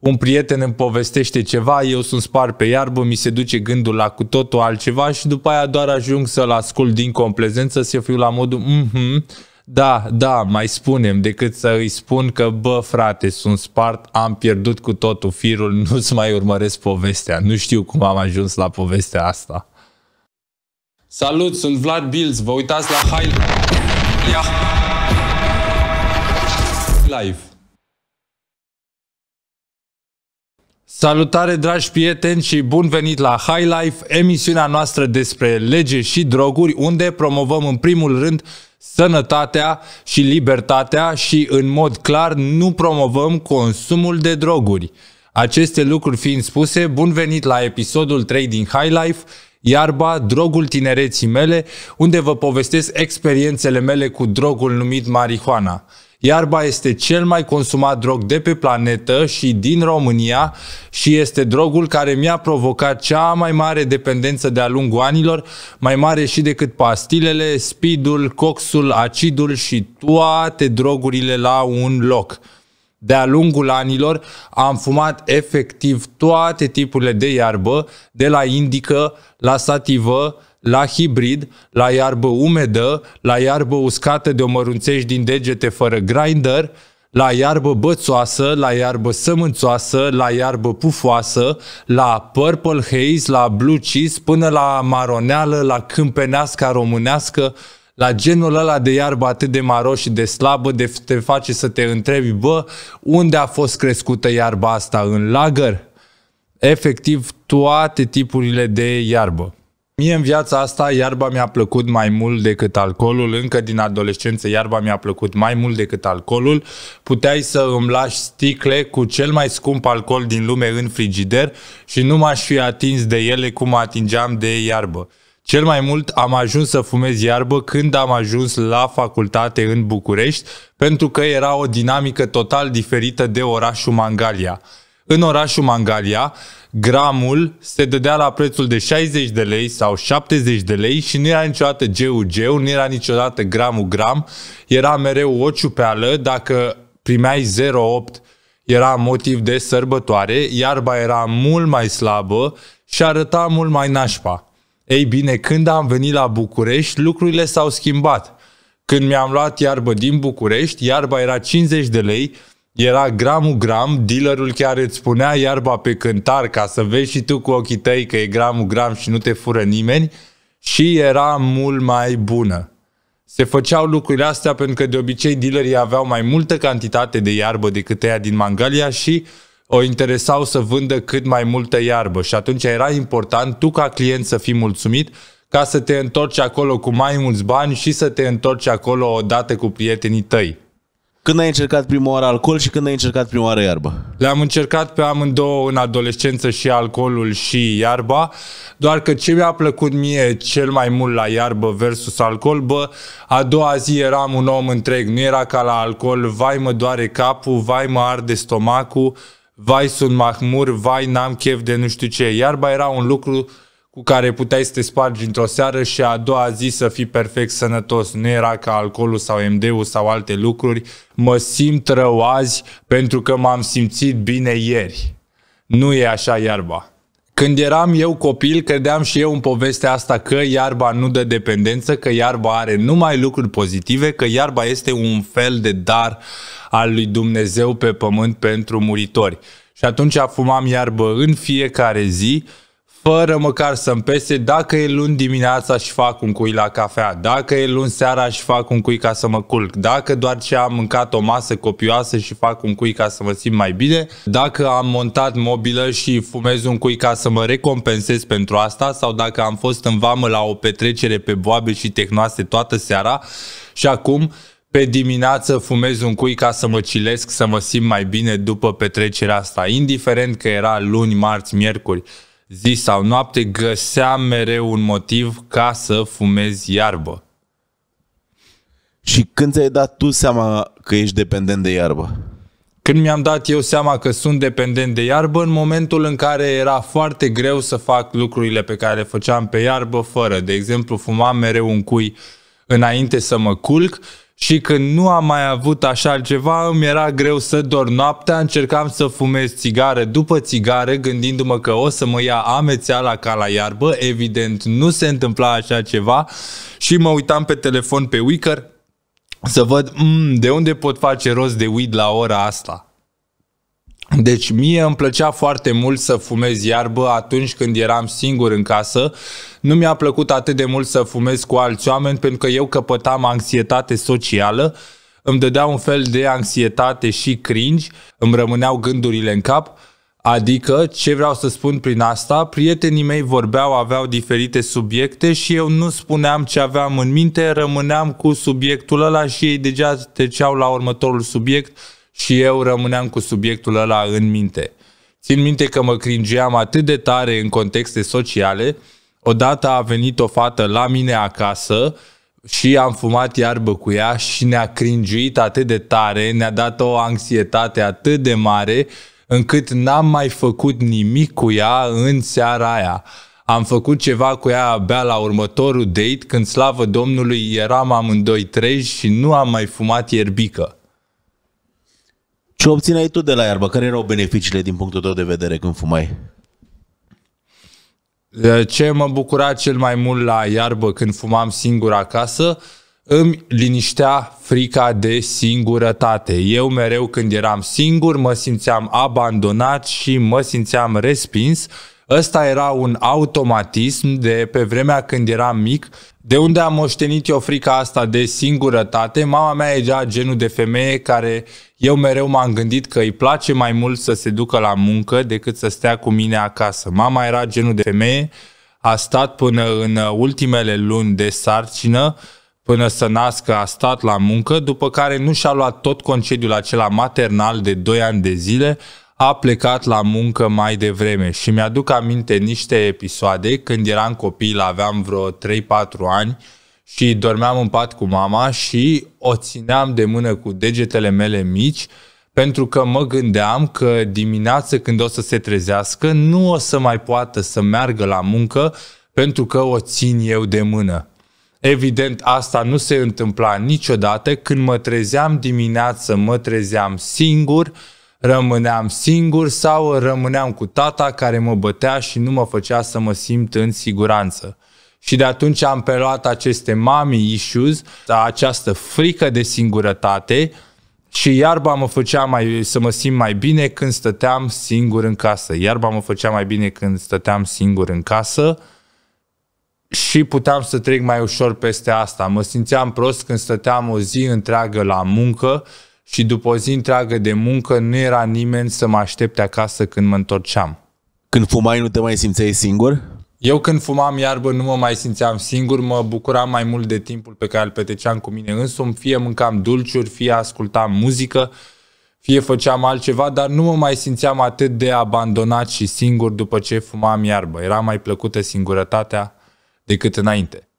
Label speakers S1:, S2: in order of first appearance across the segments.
S1: un prieten îmi povestește ceva, eu sunt spar pe iarbă, mi se duce gândul la cu totul altceva și după aia doar ajung să-l ascult din complezență, să fiu la modul mm-hmm, da, da, mai spunem, decât să îi spun că, bă, frate, sunt spart, am pierdut cu totul firul, nu-ți mai urmăresc povestea. Nu știu cum am ajuns la povestea asta. Salut, sunt Vlad Bills, vă uitați la High Live. Salutare dragi prieteni și bun venit la High Life, emisiunea noastră despre lege și droguri, unde promovăm în primul rând sănătatea și libertatea și în mod clar nu promovăm consumul de droguri. Aceste lucruri fiind spuse, bun venit la episodul 3 din High Life, Iarba, drogul tinereții mele, unde vă povestesc experiențele mele cu drogul numit marihuana. Iarba este cel mai consumat drog de pe planetă și din România și este drogul care mi-a provocat cea mai mare dependență de-a lungul anilor, mai mare și decât pastilele, speedul, coxul, acidul și toate drogurile la un loc. De-a lungul anilor am fumat efectiv toate tipurile de iarbă, de la indică la sativă, la hibrid, la iarbă umedă, la iarbă uscată de o mărunțești din degete fără grinder, la iarbă bățoasă, la iarbă sămânțoasă, la iarbă pufoasă, la purple haze, la blue cheese, până la maroneală, la câmpenească românească, la genul ăla de iarbă atât de maro și de slabă, de te face să te întrebi, bă, unde a fost crescută iarba asta? În lagăr? Efectiv, toate tipurile de iarbă. Mie în viața asta iarba mi-a plăcut mai mult decât alcoolul, încă din adolescență iarba mi-a plăcut mai mult decât alcoolul. Puteai să îmi lași sticle cu cel mai scump alcool din lume în frigider și nu m-aș fi atins de ele cum atingeam de iarbă. Cel mai mult am ajuns să fumez iarbă când am ajuns la facultate în București, pentru că era o dinamică total diferită de orașul Mangalia. În orașul Mangalia, gramul se dădea la prețul de 60 de lei sau 70 de lei și nu era niciodată geu geu, nu era niciodată gramul gram, era mereu o ciupeală, dacă primeai 0,8 era motiv de sărbătoare, iarba era mult mai slabă și arăta mult mai nașpa. Ei bine, când am venit la București, lucrurile s-au schimbat. Când mi-am luat iarbă din București, iarba era 50 de lei, era gramul gram, dealerul chiar îți spunea iarba pe cântar ca să vezi și tu cu ochii tăi că e gramul gram și nu te fură nimeni și era mult mai bună. Se făceau lucrurile astea pentru că de obicei dealerii aveau mai multă cantitate de iarbă decât ea din Mangalia și o interesau să vândă cât mai multă iarbă și atunci era important tu ca client să fii mulțumit ca să te întorci acolo cu mai mulți bani și să te întorci acolo odată cu prietenii tăi. Când ai încercat prima oară alcool și când ai încercat prima oară iarbă? Le-am încercat pe amândouă în adolescență și alcoolul și iarba, doar că ce mi-a plăcut mie cel mai mult la iarbă versus alcool, bă, a doua zi eram un om întreg, nu era ca la alcool, vai mă doare capul, vai mă arde stomacul, vai sunt mahmur, vai n-am chef de nu știu ce. Iarba era un lucru cu care puteai să te spargi într-o seară și a doua zi să fii perfect sănătos. Nu era ca alcoolul sau MD-ul sau alte lucruri. Mă simt rău azi pentru că m-am simțit bine ieri. Nu e așa iarba. Când eram eu copil, credeam și eu în povestea asta că iarba nu dă dependență, că iarba are numai lucruri pozitive, că iarba este un fel de dar al lui Dumnezeu pe pământ pentru muritori. Și atunci fumam iarbă în fiecare zi, fără măcar să-mi pese dacă e luni dimineața și fac un cui la cafea, dacă e luni seara și fac un cui ca să mă culc, dacă doar ce am mâncat o masă copioasă și fac un cui ca să mă simt mai bine, dacă am montat mobilă și fumez un cui ca să mă recompensez pentru asta sau dacă am fost în vamă la o petrecere pe boabe și tehnoase toată seara și acum pe dimineață fumez un cui ca să mă cilesc, să mă simt mai bine după petrecerea asta, indiferent că era luni, marți, miercuri zi sau noapte, găseam mereu un motiv ca să fumezi iarbă. Și când ți-ai dat tu seama că ești dependent de iarbă? Când mi-am dat eu seama că sunt dependent de iarbă, în momentul în care era foarte greu să fac lucrurile pe care le făceam pe iarbă fără. De exemplu, fumam mereu un cui înainte să mă culc și când nu am mai avut așa ceva, îmi era greu să dorm noaptea, încercam să fumez țigare după țigare, gândindu-mă că o să mă ia amețeala ca la iarbă, evident nu se întâmpla așa ceva și mă uitam pe telefon pe Wicker să văd mm, de unde pot face rost de weed la ora asta. Deci mie îmi plăcea foarte mult să fumez iarbă atunci când eram singur în casă. Nu mi-a plăcut atât de mult să fumez cu alți oameni pentru că eu căpătam anxietate socială, îmi dădea un fel de anxietate și cringe, îmi rămâneau gândurile în cap. Adică, ce vreau să spun prin asta, prietenii mei vorbeau, aveau diferite subiecte și eu nu spuneam ce aveam în minte, rămâneam cu subiectul ăla și ei deja treceau la următorul subiect și eu rămâneam cu subiectul ăla în minte. Țin minte că mă cringeam atât de tare în contexte sociale, odată a venit o fată la mine acasă și am fumat iarbă cu ea și ne-a cringiuit atât de tare, ne-a dat o anxietate atât de mare, încât n-am mai făcut nimic cu ea în seara aia. Am făcut ceva cu ea abia la următorul date, când slavă Domnului eram amândoi treji și nu am mai fumat ierbică. Ce obțineai tu de la iarbă? Care erau beneficiile din punctul tău de vedere când fumai? Ce mă bucura cel mai mult la iarbă când fumam singur acasă, îmi liniștea frica de singurătate. Eu mereu când eram singur mă simțeam abandonat și mă simțeam respins. Ăsta era un automatism de pe vremea când eram mic, de unde am moștenit eu frica asta de singurătate? Mama mea e deja genul de femeie care eu mereu m-am gândit că îi place mai mult să se ducă la muncă decât să stea cu mine acasă. Mama era genul de femeie, a stat până în ultimele luni de sarcină, până să nască, a stat la muncă, după care nu și-a luat tot concediul acela maternal de 2 ani de zile, a plecat la muncă mai devreme și mi-aduc aminte niște episoade când eram copil, aveam vreo 3-4 ani și dormeam în pat cu mama și o țineam de mână cu degetele mele mici pentru că mă gândeam că dimineață când o să se trezească nu o să mai poată să meargă la muncă pentru că o țin eu de mână. Evident, asta nu se întâmpla niciodată. Când mă trezeam dimineață, mă trezeam singur, rămâneam singur sau rămâneam cu tata care mă bătea și nu mă făcea să mă simt în siguranță. Și de atunci am preluat aceste mami issues, această frică de singurătate și iarba mă făcea mai, să mă simt mai bine când stăteam singur în casă. Iarba mă făcea mai bine când stăteam singur în casă și puteam să trec mai ușor peste asta. Mă simțeam prost când stăteam o zi întreagă la muncă și după o zi întreagă de muncă nu era nimeni să mă aștepte acasă când mă întorceam. Când fumai nu te mai simțeai singur? Eu când fumam iarbă nu mă mai simțeam singur, mă bucuram mai mult de timpul pe care îl petreceam cu mine însumi, fie mâncam dulciuri, fie ascultam muzică, fie făceam altceva, dar nu mă mai simțeam atât de abandonat și singur după ce fumam iarbă. Era mai plăcută singurătatea decât înainte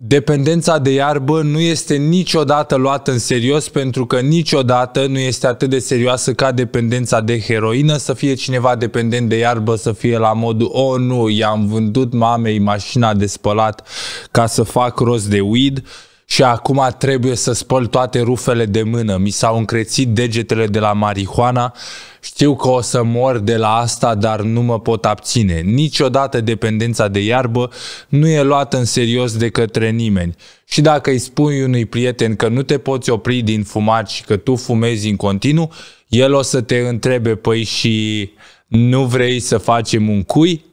S1: dependența de iarbă nu este niciodată luată în serios pentru că niciodată nu este atât de serioasă ca dependența de heroină, să fie cineva dependent de iarbă, să fie la modul o oh, nu, i-am vândut mamei mașina de spălat ca să fac rost de weed și acum trebuie să spăl toate rufele de mână. Mi s-au încrețit degetele de la marihuana. Știu că o să mor de la asta, dar nu mă pot abține. Niciodată dependența de iarbă nu e luată în serios de către nimeni. Și dacă îi spui unui prieten că nu te poți opri din fumat și că tu fumezi în continuu, el o să te întrebe, păi și nu vrei să facem un cui?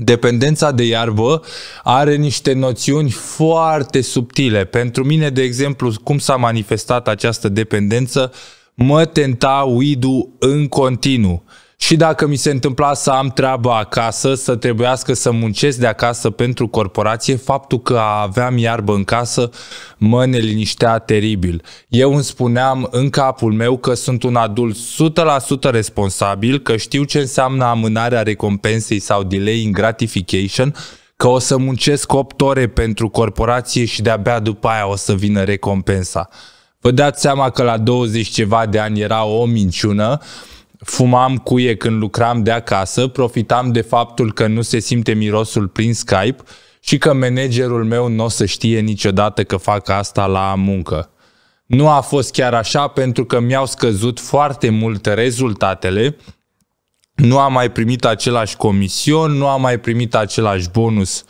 S1: Dependența de iarbă are niște noțiuni foarte subtile. Pentru mine, de exemplu, cum s-a manifestat această dependență, mă tenta uidu în continuu. Și dacă mi se întâmpla să am treabă acasă, să trebuiască să muncesc de acasă pentru corporație, faptul că aveam iarbă în casă mă neliniștea teribil. Eu îmi spuneam în capul meu că sunt un adult 100% responsabil, că știu ce înseamnă amânarea recompensei sau delay in gratification, că o să muncesc 8 ore pentru corporație și de-abia după aia o să vină recompensa. Vă dați seama că la 20 ceva de ani era o minciună, fumam cuie când lucram de acasă, profitam de faptul că nu se simte mirosul prin Skype și că managerul meu nu o să știe niciodată că fac asta la muncă. Nu a fost chiar așa pentru că mi-au scăzut foarte mult rezultatele, nu am mai primit același comision, nu am mai primit același bonus uh,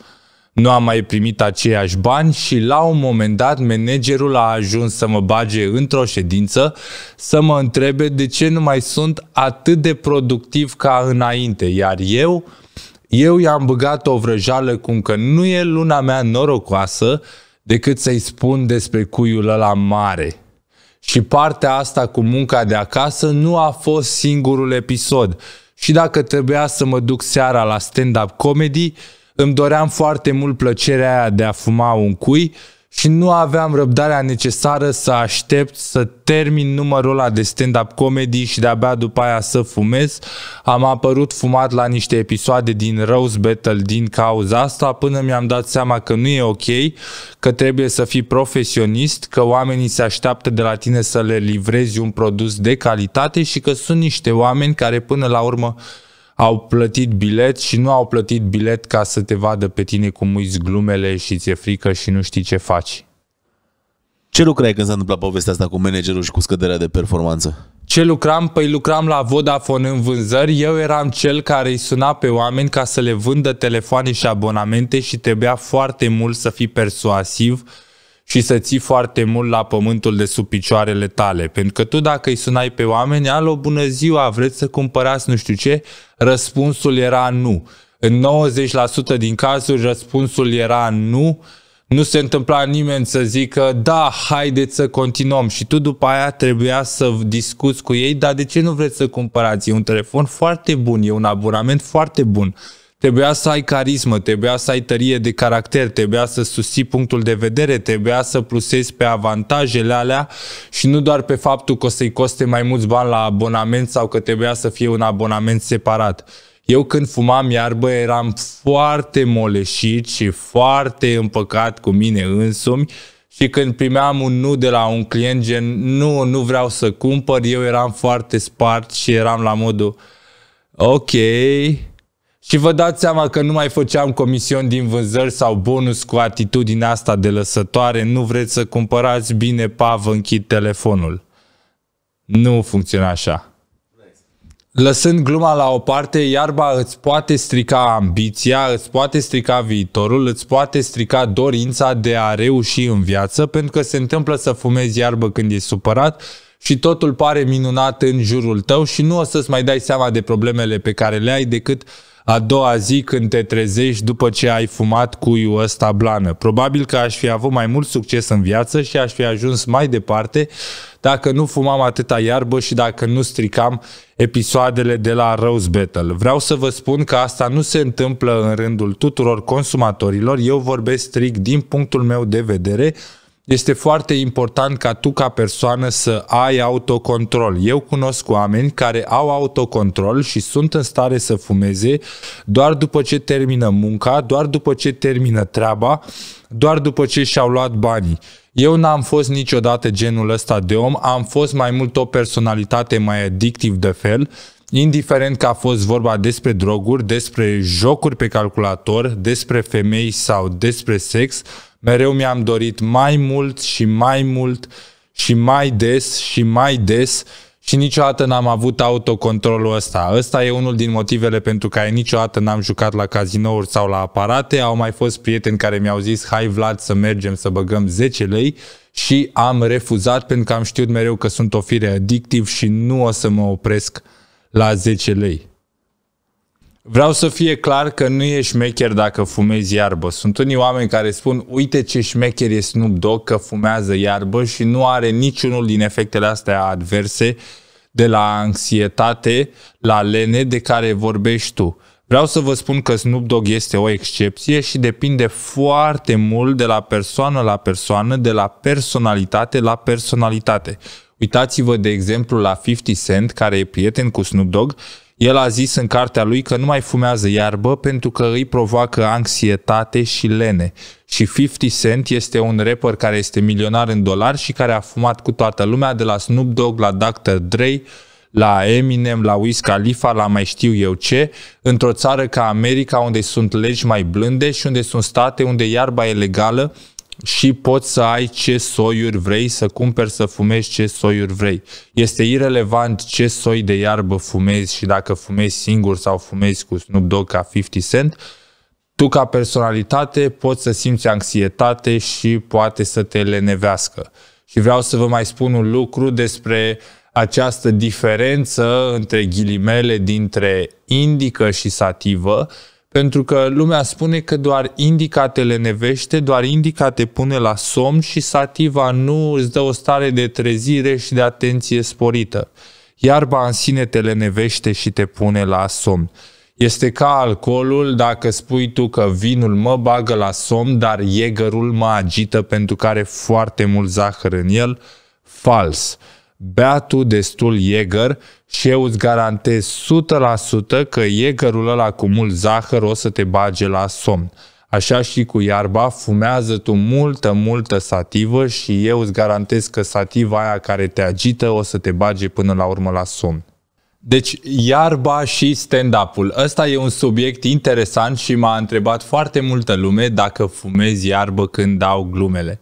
S1: nu am mai primit aceiași bani și la un moment dat managerul a ajuns să mă bage într-o ședință să mă întrebe de ce nu mai sunt atât de productiv ca înainte, iar eu eu i-am băgat o vrăjală cum că nu e luna mea norocoasă decât să-i spun despre cuiul ăla mare. Și partea asta cu munca de acasă nu a fost singurul episod. Și dacă trebuia să mă duc seara la stand-up comedy, îmi doream foarte mult plăcerea aia de a fuma un cui și nu aveam răbdarea necesară să aștept să termin numărul ăla de stand-up comedy și de-abia după aia să fumez. Am apărut fumat la niște episoade din Rose Battle din cauza asta până mi-am dat seama că nu e ok, că trebuie să fii profesionist, că oamenii se așteaptă de la tine să le livrezi un produs de calitate și că sunt niște oameni care până la urmă au plătit bilet și nu au plătit bilet ca să te vadă pe tine cum uiți glumele și ți-e frică și nu știi ce faci. Ce lucrai când s-a întâmplat povestea asta cu managerul și cu scăderea de performanță? Ce lucram? Păi lucram la Vodafone în vânzări. Eu eram cel care îi suna pe oameni ca să le vândă telefoane și abonamente și trebuia foarte mult să fii persuasiv și să ții foarte mult la pământul de sub picioarele tale. Pentru că tu dacă îi sunai pe oameni, alo, bună ziua, vreți să cumpărați nu știu ce? Răspunsul era nu. În 90% din cazuri răspunsul era nu, nu se întâmpla nimeni să zică da, haideți să continuăm și tu după aia trebuia să discuți cu ei, dar de ce nu vreți să cumpărați? E un telefon foarte bun, e un abonament foarte bun Trebuia să ai carismă, trebuia să ai tărie de caracter, trebuia să susții punctul de vedere, trebuia să plusezi pe avantajele alea și nu doar pe faptul că o să-i coste mai mulți bani la abonament sau că trebuia să fie un abonament separat. Eu când fumam iarbă eram foarte moleșit și foarte împăcat cu mine însumi și când primeam un nu de la un client gen nu, nu vreau să cumpăr, eu eram foarte spart și eram la modul ok, și vă dați seama că nu mai făceam comision din vânzări sau bonus cu atitudinea asta de lăsătoare, nu vreți să cumpărați bine, pa, vă închid telefonul. Nu funcționa așa. Lăsând gluma la o parte, iarba îți poate strica ambiția, îți poate strica viitorul, îți poate strica dorința de a reuși în viață, pentru că se întâmplă să fumezi iarbă când e supărat și totul pare minunat în jurul tău și nu o să-ți mai dai seama de problemele pe care le ai decât uh, a doua zi când te trezești după ce ai fumat cuiu ăsta blană. Probabil că aș fi avut mai mult succes în viață și aș fi ajuns mai departe dacă nu fumam atâta iarbă și dacă nu stricam episoadele de la Rose Battle. Vreau să vă spun că asta nu se întâmplă în rândul tuturor consumatorilor, eu vorbesc strict din punctul meu de vedere este foarte important ca tu ca persoană să ai autocontrol. Eu cunosc oameni care au autocontrol și sunt în stare să fumeze doar după ce termină munca, doar după ce termină treaba, doar după ce și-au luat banii. Eu n-am fost niciodată genul ăsta de om, am fost mai mult o personalitate mai addictiv de fel, indiferent că a fost vorba despre droguri, despre jocuri pe calculator, despre femei sau despre sex, mereu mi-am dorit mai mult și mai mult și mai des și mai des și niciodată n-am avut autocontrolul ăsta. Ăsta e unul din motivele pentru care niciodată n-am jucat la cazinouri sau la aparate. Au mai fost prieteni care mi-au zis, hai Vlad să mergem să băgăm 10 lei și am refuzat pentru că am știut mereu că sunt o fire addictiv și nu o să mă opresc la 10 lei. Vreau să fie clar că nu e șmecher dacă fumezi iarbă. Sunt unii oameni care spun, uite ce șmecher e Snoop Dogg că fumează iarbă și nu are niciunul din efectele astea adverse de la anxietate la lene de care vorbești tu. Vreau să vă spun că Snoop Dogg este o excepție și depinde foarte mult de la persoană la persoană, de la personalitate la personalitate. Uitați-vă de exemplu la 50 Cent, care e prieten cu Snoop Dogg el a zis în cartea lui că nu mai fumează iarbă pentru că îi provoacă anxietate și lene. Și 50 Cent este un rapper care este milionar în dolari și care a fumat cu toată lumea, de la Snoop Dogg la Dr. Dre, la Eminem, la Wiz Khalifa, la mai știu eu ce, într-o țară ca America unde sunt legi mai blânde și unde sunt state unde iarba e legală și poți să ai ce soiuri vrei, să cumperi, să fumezi ce soiuri vrei. Este irelevant ce soi de iarbă fumezi și dacă fumezi singur sau fumezi cu Snoop Dogg ca 50 Cent, tu ca personalitate poți să simți anxietate și poate să te lenevească. Și vreau să vă mai spun un lucru despre această diferență între ghilimele dintre indică și sativă, pentru că lumea spune că doar te lenevește, doar te pune la somn și sativa nu îți dă o stare de trezire și de atenție sporită. Iarba în sine te lenevește și te pune la somn. Este ca alcoolul dacă spui tu că vinul mă bagă la somn, dar iegărul mă agită pentru că are foarte mult zahăr în el. Fals bea tu destul Jäger și eu îți garantez 100% că Jägerul ăla cu mult zahăr o să te bage la somn. Așa și cu iarba, fumează tu multă, multă sativă și eu îți garantez că sativa aia care te agită o să te bage până la urmă la somn. Deci, iarba și stand-up-ul. Ăsta e un subiect interesant și m-a întrebat foarte multă lume dacă fumezi iarbă când dau glumele.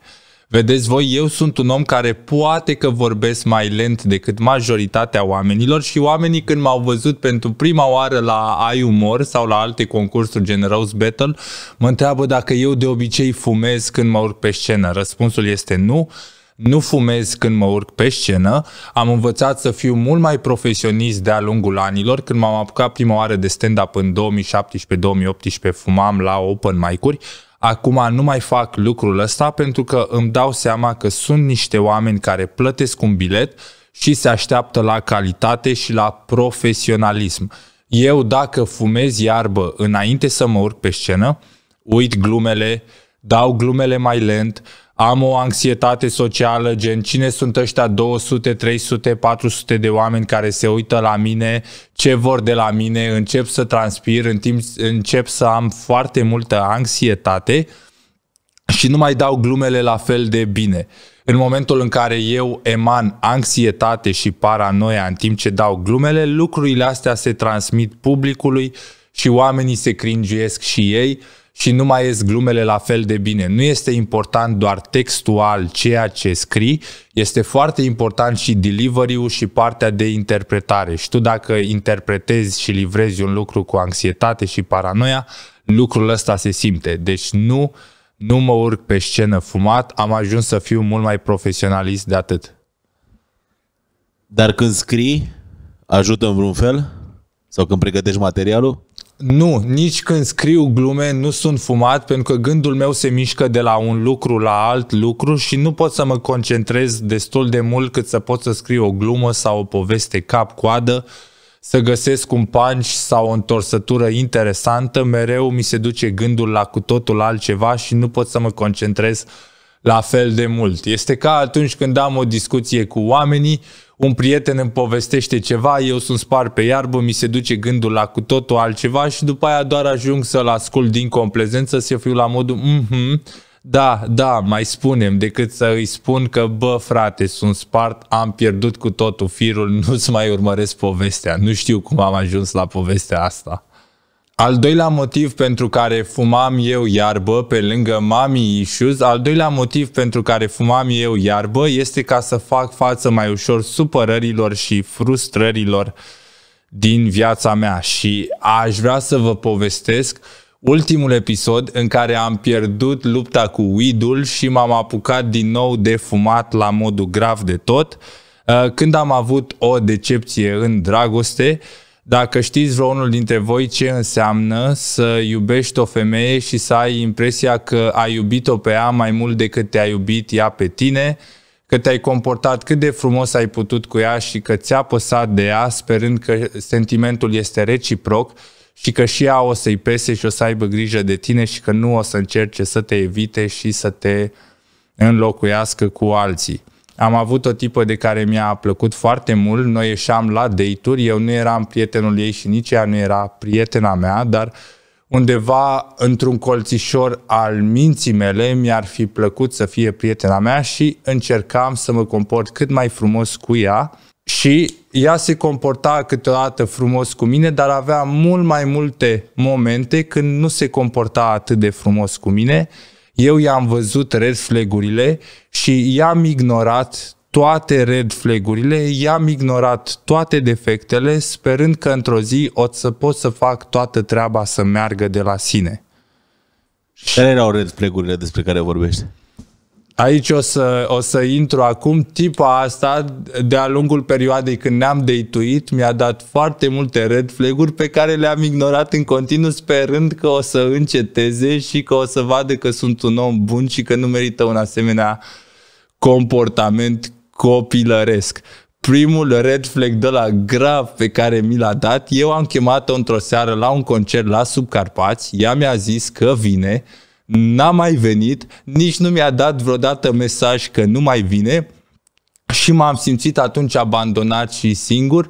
S1: Vedeți voi, eu sunt un om care poate că vorbesc mai lent decât majoritatea oamenilor și oamenii când m-au văzut pentru prima oară la Ai Umor sau la alte concursuri Generous Battle, mă întreabă dacă eu de obicei fumez când mă urc pe scenă. Răspunsul este nu nu fumez când mă urc pe scenă, am învățat să fiu mult mai profesionist de-a lungul anilor. Când m-am apucat prima oară de stand-up în 2017-2018, fumam la open mic-uri, Acum nu mai fac lucrul ăsta pentru că îmi dau seama că sunt niște oameni care plătesc un bilet și se așteaptă la calitate și la profesionalism. Eu dacă fumez iarbă înainte să mă urc pe scenă, uit glumele, dau glumele mai lent, am o anxietate socială, gen cine sunt ăștia 200, 300, 400 de oameni care se uită la mine, ce vor de la mine, încep să transpir, în timp, încep să am foarte multă anxietate și nu mai dau glumele la fel de bine. În momentul în care eu eman anxietate și paranoia în timp ce dau glumele, lucrurile astea se transmit publicului și oamenii se cringiesc și ei și nu mai ies glumele la fel de bine. Nu este important doar textual ceea ce scrii, este foarte important și delivery-ul și partea de interpretare. Și tu dacă interpretezi și livrezi un lucru cu anxietate și paranoia, lucrul ăsta se simte. Deci nu, nu mă urc pe scenă fumat, am ajuns să fiu mult mai profesionalist de atât. Dar când scrii, ajută în vreun fel? Sau când pregătești materialul? Nu, nici când scriu glume nu sunt fumat pentru că gândul meu se mișcă de la un lucru la alt lucru și nu pot să mă concentrez destul de mult cât să pot să scriu o glumă sau o poveste cap-coadă, să găsesc un punch sau o întorsătură interesantă, mereu mi se duce gândul la cu totul altceva și nu pot să mă concentrez la fel de mult. Este ca atunci când am o discuție cu oamenii, un prieten îmi povestește ceva, eu sunt spar pe iarbă, mi se duce gândul la cu totul altceva și după aia doar ajung să-l ascult din complezență, să fiu la modul mm-hmm, da, da, mai spunem, decât să îi spun că, bă, frate, sunt spart, am pierdut cu totul firul, nu-ți mai urmăresc povestea, nu știu cum am ajuns la povestea asta. Al doilea motiv pentru care fumam eu iarbă pe lângă mami issues, al doilea motiv pentru care fumam eu iarbă este ca să fac față mai ușor supărărilor și frustrărilor din viața mea și aș vrea să vă povestesc ultimul episod în care am pierdut lupta cu weed și m-am apucat din nou de fumat la modul grav de tot, uh, când am avut o decepție în dragoste, uh, dacă știți vreunul dintre voi ce înseamnă să iubești o femeie și să ai impresia că ai iubit-o pe ea mai mult decât te-a iubit ea pe tine, că te-ai comportat cât de frumos ai putut cu ea și că ți-a păsat de ea, sperând că sentimentul este reciproc și că și ea o să-i pese și o să aibă grijă de tine și că nu o să încerce să te evite și să te înlocuiască cu alții. Am avut o tipă de care mi-a plăcut foarte mult, noi ieșeam la date-uri, eu nu eram prietenul ei și nici ea nu era prietena mea, dar undeva într-un colțișor al minții mele mi-ar fi plăcut să fie prietena mea și încercam să mă comport cât mai frumos cu ea și ea se comporta câteodată frumos cu mine, dar avea mult mai multe momente când nu se comporta atât de frumos cu mine eu i-am văzut red flagurile și i-am ignorat toate red flagurile, i-am ignorat toate defectele, sperând că într-o zi o să pot să fac toată treaba să meargă de la sine. Care erau red flagurile despre care vorbești? Aici o să, o să intru acum. Tipa asta, de-a lungul perioadei când ne-am deituit, mi-a dat foarte multe red flag pe care le-am ignorat în continuu, sperând că o să înceteze și că o să vadă că sunt un om bun și că nu merită un asemenea comportament copilăresc. Primul red flag de la grav pe care mi l-a dat, eu am chemat-o într-o seară la un concert la Subcarpați, ea mi-a zis că vine, n-a mai venit, nici nu mi-a dat vreodată mesaj că nu mai vine și m-am simțit atunci abandonat și singur.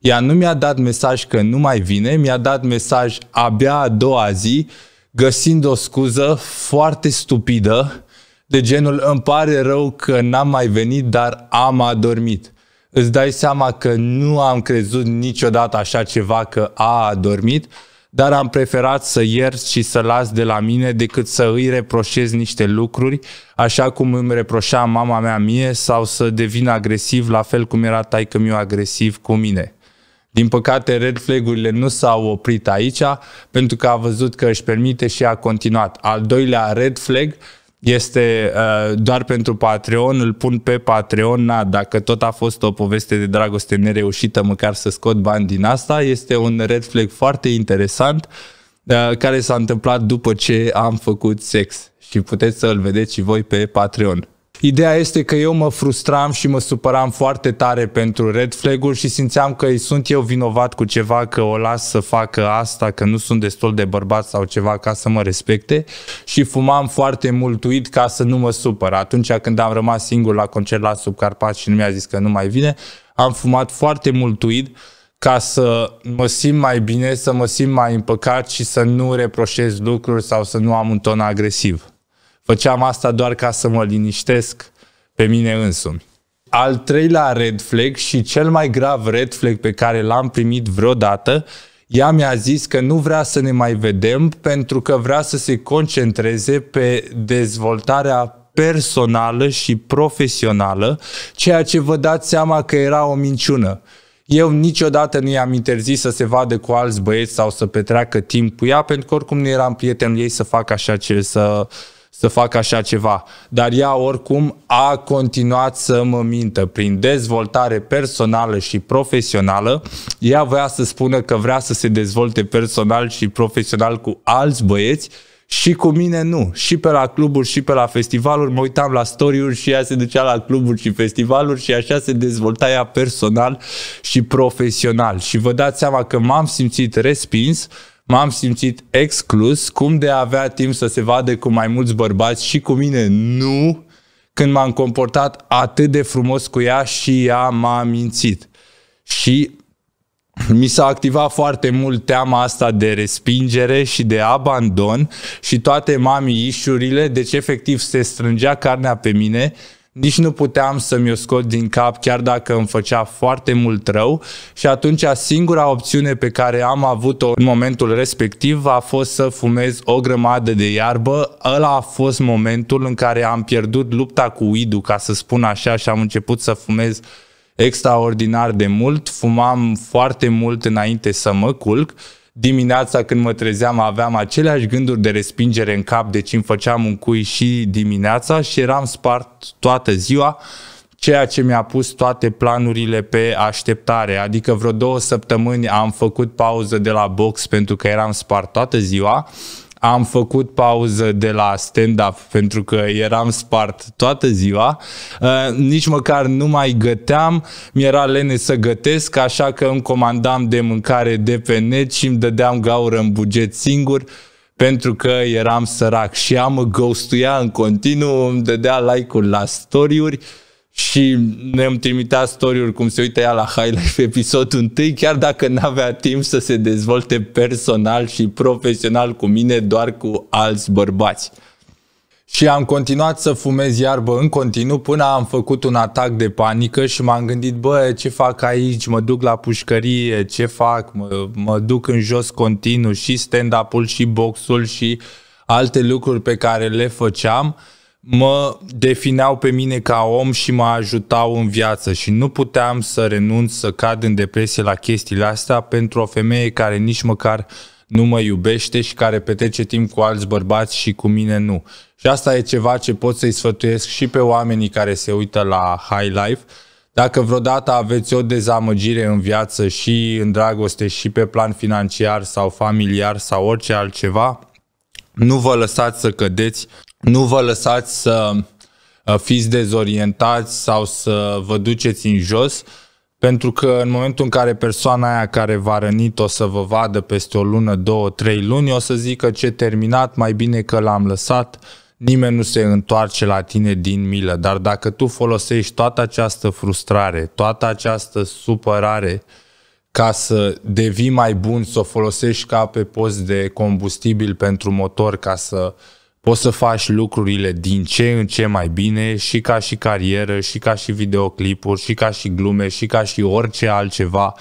S1: Ea nu mi-a dat mesaj că nu mai vine, mi-a dat mesaj abia a doua zi, găsind o scuză foarte stupidă, de genul îmi pare rău că n-am mai venit, dar am adormit. Îți dai seama că nu am crezut niciodată așa ceva că a adormit, dar am preferat să iert și să las de la mine decât să îi reproșez niște lucruri, așa cum îmi reproșa mama mea mie, sau să devin agresiv, la fel cum era taică meu agresiv cu mine. Din păcate, red flag-urile nu s-au oprit aici, pentru că a văzut că își permite și a continuat. Al doilea red flag este uh, doar pentru Patreon, îl pun pe Patreon, na, dacă tot a fost o poveste de dragoste nereușită, măcar să scot bani din asta, este un red flag foarte interesant uh, care s-a întâmplat după ce am făcut sex și puteți să-l vedeți și voi pe Patreon. Ideea este că eu mă frustram și mă supăram foarte tare pentru red flag-uri și simțeam că sunt eu vinovat cu ceva, că o las să facă asta, că nu sunt destul de bărbat sau ceva ca să mă respecte și fumam foarte mult uit ca să nu mă supăr. Atunci când am rămas singur la concert la Subcarpat și nu mi-a zis că nu mai vine, am fumat foarte mult uit ca să mă simt mai bine, să mă simt mai împăcat și să nu reproșez lucruri sau să nu am un ton agresiv. Făceam asta doar ca să mă liniștesc pe mine însumi. Al treilea red flag și cel mai grav red flag pe care l-am primit vreodată, ea mi-a zis că nu vrea să ne mai vedem pentru că vrea să se concentreze pe dezvoltarea personală și profesională, ceea ce vă dați seama că era o minciună. Eu niciodată nu i-am interzis să se vadă cu alți băieți sau să petreacă timp cu ea, pentru că oricum nu eram prieten ei să facă așa ce să uh, să facă așa ceva. Dar ea oricum a continuat să mă mintă. Prin dezvoltare personală și profesională, ea voia să spună că vrea să se dezvolte personal și profesional cu alți băieți și cu mine nu. Și pe la cluburi și pe la festivaluri mă uitam la story și ea se ducea la cluburi și festivaluri și așa se dezvolta ea personal și profesional. Și vă dați seama că m-am simțit respins m-am simțit exclus, cum de avea timp să se vadă cu mai mulți bărbați și cu mine nu, când m-am comportat atât de frumos cu ea și ea m-a mințit. Și mi s-a activat foarte mult teama asta de respingere și de abandon și toate mami ișurile, deci efectiv se strângea carnea pe mine nici nu puteam să-mi o scot din cap chiar dacă îmi făcea foarte mult rău și atunci singura opțiune pe care am avut-o în momentul respectiv a fost să fumez o grămadă de iarbă. Ăla a fost momentul în care am pierdut lupta cu uidul, ca să spun așa, și am început să fumez extraordinar de mult. Fumam foarte mult înainte să mă culc Dimineața când mă trezeam aveam aceleași gânduri de respingere în cap, deci îmi făceam un cui și dimineața și eram spart toată ziua, ceea ce mi-a pus toate planurile pe așteptare. Adică vreo două săptămâni am făcut pauză de la box pentru că eram spart toată ziua am făcut pauză de la stand-up pentru că eram spart toată ziua, uh, nici măcar nu mai găteam, mi-era lene să gătesc, așa că îmi comandam de mâncare de pe net și îmi dădeam gaură în buget singur pentru că eram sărac și am mă ghostuia în continuu, îmi dădea like-uri la story-uri, uh, și ne-am trimitea story cum se uită ea la highlight episodul 1, chiar dacă n-avea timp să se dezvolte personal și profesional cu mine, doar cu alți bărbați. Și am continuat să fumez iarbă în continuu până am făcut un atac de panică și m-am gândit, bă, ce fac aici, mă duc la pușcărie, ce fac, mă, mă duc în jos continuu și stand-up-ul și boxul și alte lucruri pe care le făceam mă defineau pe mine ca om și mă ajutau în viață și nu puteam să renunț, să cad în depresie la chestiile astea pentru o femeie care nici măcar nu mă iubește și care petrece timp cu alți bărbați și cu mine nu. Și asta e ceva ce pot să-i sfătuiesc și pe oamenii care se uită la High Life. Dacă vreodată aveți o dezamăgire în viață și în dragoste și pe plan financiar sau familiar sau orice altceva, nu vă lăsați să cădeți nu vă lăsați să uh, fiți dezorientați sau să vă duceți în jos, pentru că în momentul în care persoana aia care v-a rănit o să vă vadă peste o lună, două, trei luni, o să zică ce terminat, mai bine că l-am lăsat, nimeni nu se întoarce la tine din milă. Dar dacă tu folosești toată această frustrare, toată această supărare ca să devii mai bun, să o folosești ca pe post de combustibil pentru motor, ca să uh, poți să faci lucrurile din ce în ce mai bine și ca și carieră, și ca și videoclipuri, și ca și glume, și ca și orice altceva.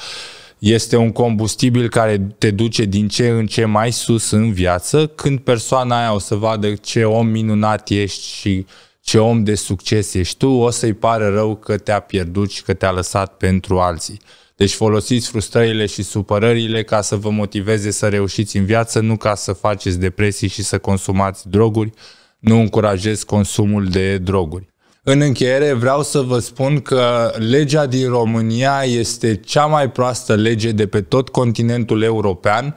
S1: Este un combustibil care te duce din ce în ce mai sus în viață, când persoana aia o să vadă ce om minunat ești și ce om de succes ești tu, o să-i pară rău că te-a pierdut și că te-a lăsat pentru alții. Deci folosiți frustrările și supărările ca să vă motiveze să reușiți în viață, nu ca să faceți depresii și să consumați droguri. Nu încurajez consumul de droguri. În încheiere vreau să vă spun că legea din România este cea mai proastă lege de pe tot continentul european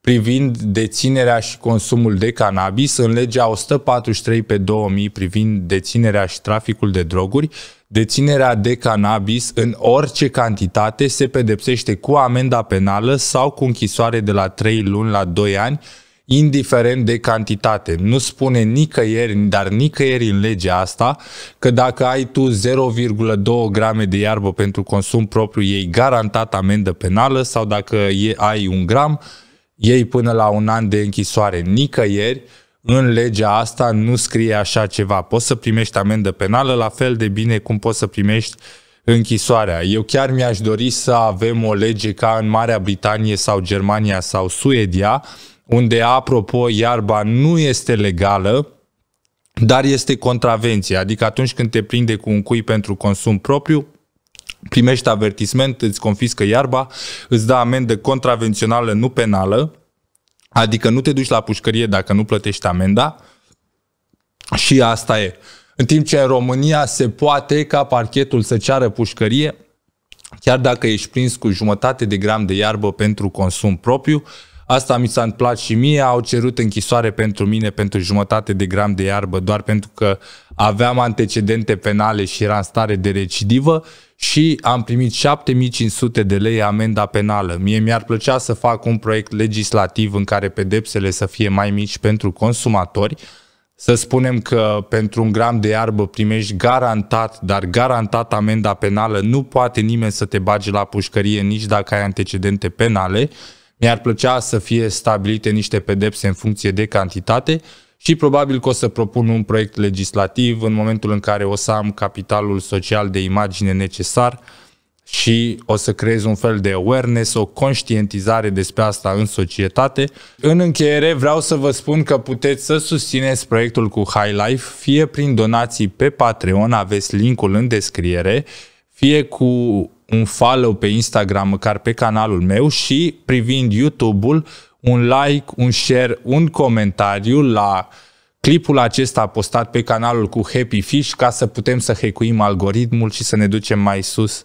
S1: privind deținerea și consumul de cannabis, în legea 143 pe 2000 privind deținerea și traficul de droguri Deținerea de cannabis în orice cantitate se pedepsește cu amenda penală sau cu închisoare de la 3 luni la 2 ani, indiferent de cantitate. Nu spune nicăieri, dar nicăieri în legea asta, că dacă ai tu 0,2 grame de iarbă pentru consum propriu, ei garantat amendă penală sau dacă ai un gram, ei până la un an de închisoare. Nicăieri în legea asta nu scrie așa ceva. Poți să primești amendă penală la fel de bine cum poți să primești închisoarea. Eu chiar mi-aș dori să avem o lege ca în Marea Britanie sau Germania sau Suedia, unde, apropo, iarba nu este legală, dar este contravenție. Adică atunci când te prinde cu un cui pentru consum propriu, primești avertisment, îți confiscă iarba, îți dă amendă contravențională, nu penală, Adică nu te duci la pușcărie dacă nu plătești amenda și asta e. În timp ce în România se poate ca parchetul să ceară pușcărie chiar dacă ești prins cu jumătate de gram de iarbă pentru consum propriu, Asta mi s-a întâmplat și mie, au cerut închisoare pentru mine pentru jumătate de gram de iarbă doar pentru că aveam antecedente penale și era în stare de recidivă și am primit 7500 de lei amenda penală. Mie mi-ar plăcea să fac un proiect legislativ în care pedepsele să fie mai mici pentru consumatori, să spunem că pentru un gram de iarbă primești garantat, dar garantat amenda penală, nu poate nimeni să te bage la pușcărie nici dacă ai antecedente penale. Mi-ar plăcea să fie stabilite niște pedepse în funcție de cantitate și probabil că o să propun un proiect legislativ în momentul în care o să am capitalul social de imagine necesar și o să creez un fel de awareness, o conștientizare despre asta în societate. În încheiere vreau să vă spun că puteți să susțineți proiectul cu High Life fie prin donații pe Patreon, aveți linkul în descriere, fie cu un follow pe Instagram, măcar pe canalul meu și privind YouTube-ul, un like, un share, un comentariu la clipul acesta postat pe canalul cu Happy Fish ca să putem să hecuim algoritmul și să ne ducem mai sus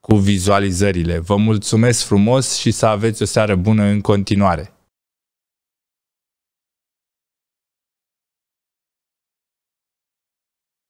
S1: cu vizualizările. Vă mulțumesc frumos și să aveți o seară bună în continuare!